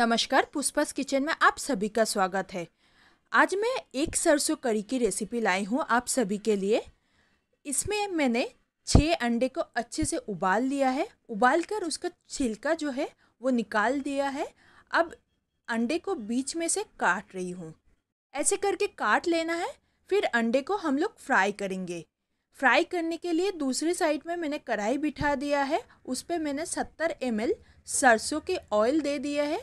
नमस्कार पुष्पस किचन में आप सभी का स्वागत है आज मैं एक सरसों करी की रेसिपी लाई हूँ आप सभी के लिए इसमें मैंने छः अंडे को अच्छे से उबाल लिया है उबाल कर उसका छिलका जो है वो निकाल दिया है अब अंडे को बीच में से काट रही हूँ ऐसे करके काट लेना है फिर अंडे को हम लोग फ्राई करेंगे फ्राई करने के लिए दूसरी साइड में मैंने कढ़ाई बिठा दिया है उस पर मैंने सत्तर एम सरसों के ऑयल दे दिया है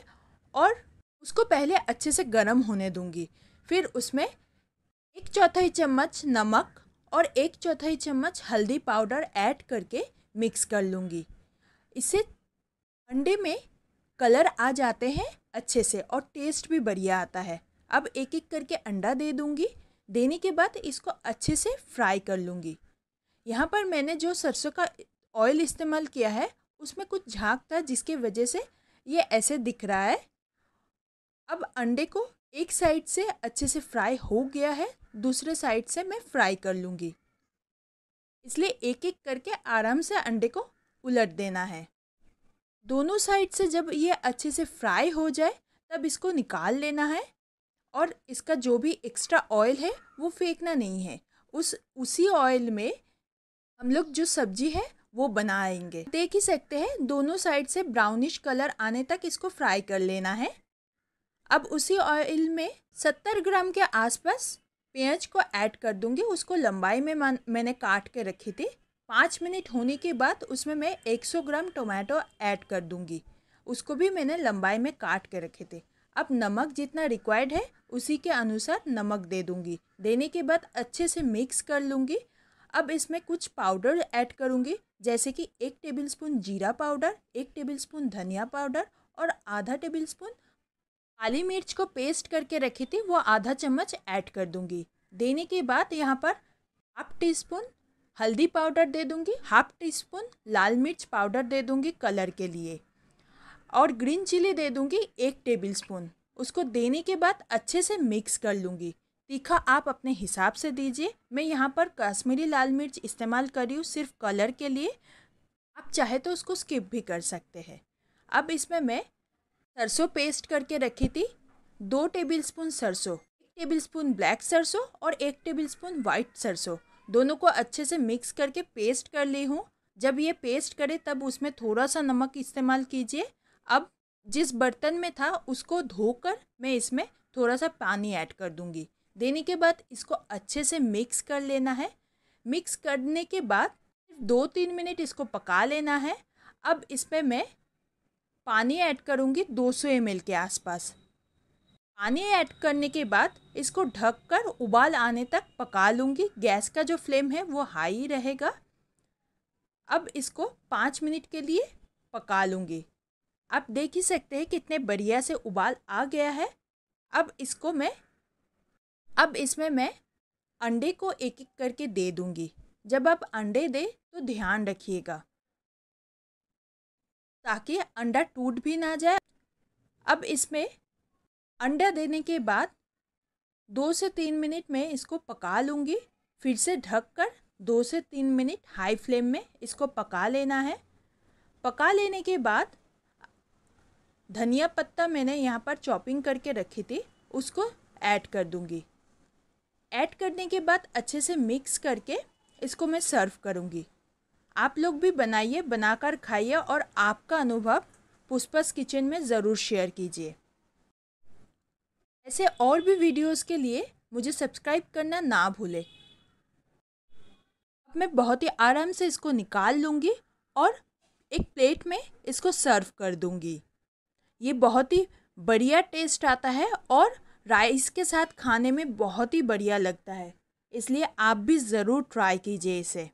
और उसको पहले अच्छे से गर्म होने दूंगी फिर उसमें एक चौथाई चम्मच नमक और एक चौथाई चम्मच हल्दी पाउडर ऐड करके मिक्स कर लूँगी इससे अंडे में कलर आ जाते हैं अच्छे से और टेस्ट भी बढ़िया आता है अब एक एक करके अंडा दे दूँगी देने के बाद इसको अच्छे से फ्राई कर लूँगी यहाँ पर मैंने जो सरसों का ऑयल इस्तेमाल किया है उसमें कुछ झाग था जिसके वजह से ये ऐसे दिख रहा है अब अंडे को एक साइड से अच्छे से फ्राई हो गया है दूसरे साइड से मैं फ्राई कर लूँगी इसलिए एक एक करके आराम से अंडे को उलट देना है दोनों साइड से जब ये अच्छे से फ्राई हो जाए तब इसको निकाल लेना है और इसका जो भी एक्स्ट्रा ऑयल है वो फेंकना नहीं है उस उसी ऑयल में हम लोग जो सब्जी है वो बनाएंगे देख ही सकते हैं दोनों साइड से ब्राउनिश कलर आने तक इसको फ्राई कर लेना है अब उसी ऑयल में सत्तर ग्राम के आसपास प्याज को ऐड कर दूंगी उसको लंबाई में मैंने काट के रखी थी पाँच मिनट होने के बाद उसमें मैं एक सौ ग्राम टोमेटो ऐड कर दूंगी उसको भी मैंने लंबाई में काट के रखे थे अब नमक जितना रिक्वायर्ड है उसी के अनुसार नमक दे दूंगी देने के बाद अच्छे से मिक्स कर लूँगी अब इसमें कुछ पाउडर ऐड करूँगी जैसे कि एक टेबल जीरा पाउडर एक टेबल धनिया पाउडर और आधा टेबल काली मिर्च को पेस्ट करके रखी थी वो आधा चम्मच ऐड कर दूंगी देने के बाद यहाँ पर हाफ टी स्पून हल्दी पाउडर दे दूंगी हाफ टी स्पून लाल मिर्च पाउडर दे दूंगी कलर के लिए और ग्रीन चिली दे दूंगी एक टेबल स्पून उसको देने के बाद अच्छे से मिक्स कर लूँगी तीखा आप अपने हिसाब से दीजिए मैं यहाँ पर कश्मीरी लाल मिर्च इस्तेमाल कर रही हूँ सिर्फ कलर के लिए आप चाहे तो उसको स्किप भी कर सकते हैं अब इसमें मैं सरसों पेस्ट करके रखी थी दो टेबलस्पून सरसों एक टेबलस्पून ब्लैक सरसों और एक टेबलस्पून वाइट सरसों दोनों को अच्छे से मिक्स करके पेस्ट कर ली हूँ जब ये पेस्ट करे तब उसमें थोड़ा सा नमक इस्तेमाल कीजिए अब जिस बर्तन में था उसको धोकर मैं इसमें थोड़ा सा पानी ऐड कर दूँगी देने के बाद इसको अच्छे से मिक्स कर लेना है मिक्स करने के बाद दो तीन मिनट इसको पका लेना है अब इसमें मैं पानी ऐड करूँगी 200 सौ के आसपास पानी ऐड करने के बाद इसको ढककर उबाल आने तक पका लूँगी गैस का जो फ्लेम है वो हाई रहेगा अब इसको पाँच मिनट के लिए पका लूँगी आप देख ही सकते हैं कितने बढ़िया से उबाल आ गया है अब इसको मैं अब इसमें मैं अंडे को एक एक करके दे दूँगी जब आप अंडे दें तो ध्यान रखिएगा ताकि अंडा टूट भी ना जाए अब इसमें अंडा देने के बाद दो से तीन मिनट में इसको पका लूँगी फिर से ढक कर दो से तीन मिनट हाई फ्लेम में इसको पका लेना है पका लेने के बाद धनिया पत्ता मैंने यहाँ पर चॉपिंग करके रखी थी उसको ऐड कर दूँगी ऐड करने के बाद अच्छे से मिक्स करके इसको मैं सर्व करूँगी आप लोग भी बनाइए बनाकर खाइए और आपका अनुभव पुष्पस किचन में ज़रूर शेयर कीजिए ऐसे और भी वीडियोस के लिए मुझे सब्सक्राइब करना ना भूले अब मैं बहुत ही आराम से इसको निकाल लूँगी और एक प्लेट में इसको सर्व कर दूँगी ये बहुत ही बढ़िया टेस्ट आता है और राइस के साथ खाने में बहुत ही बढ़िया लगता है इसलिए आप भी ज़रूर ट्राई कीजिए इसे